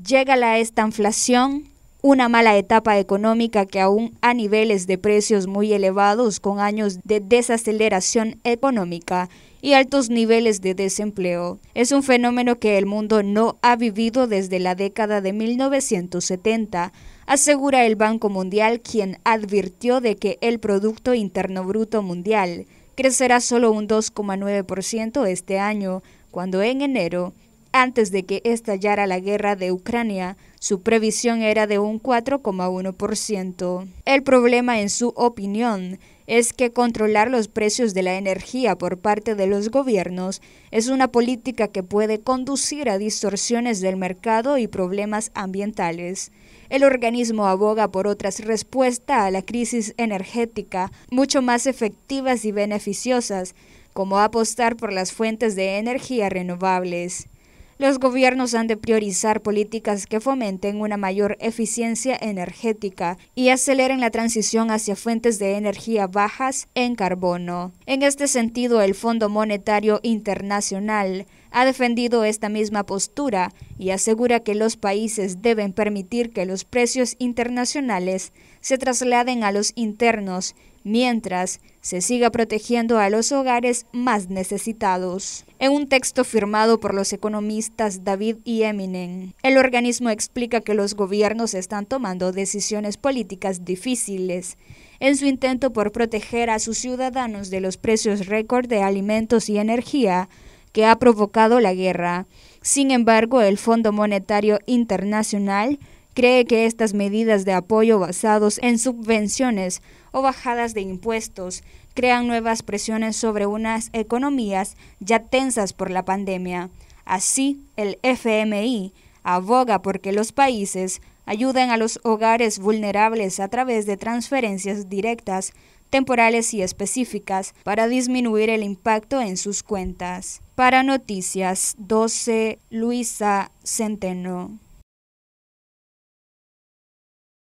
Llega la inflación una mala etapa económica que aún a niveles de precios muy elevados con años de desaceleración económica y altos niveles de desempleo. Es un fenómeno que el mundo no ha vivido desde la década de 1970, asegura el Banco Mundial, quien advirtió de que el Producto Interno Bruto Mundial crecerá solo un 2,9% este año, cuando en enero antes de que estallara la guerra de Ucrania, su previsión era de un 4,1%. El problema, en su opinión, es que controlar los precios de la energía por parte de los gobiernos es una política que puede conducir a distorsiones del mercado y problemas ambientales. El organismo aboga por otras respuestas a la crisis energética mucho más efectivas y beneficiosas, como apostar por las fuentes de energía renovables. Los gobiernos han de priorizar políticas que fomenten una mayor eficiencia energética y aceleren la transición hacia fuentes de energía bajas en carbono. En este sentido, el Fondo Monetario Internacional ha defendido esta misma postura y asegura que los países deben permitir que los precios internacionales se trasladen a los internos mientras se siga protegiendo a los hogares más necesitados. En un texto firmado por los economistas David y Eminem, el organismo explica que los gobiernos están tomando decisiones políticas difíciles en su intento por proteger a sus ciudadanos de los precios récord de alimentos y energía que ha provocado la guerra. Sin embargo, el Fondo Monetario Internacional cree que estas medidas de apoyo basados en subvenciones o bajadas de impuestos crean nuevas presiones sobre unas economías ya tensas por la pandemia. Así, el FMI aboga porque los países ayuden a los hogares vulnerables a través de transferencias directas, temporales y específicas para disminuir el impacto en sus cuentas. Para Noticias 12, Luisa Centeno.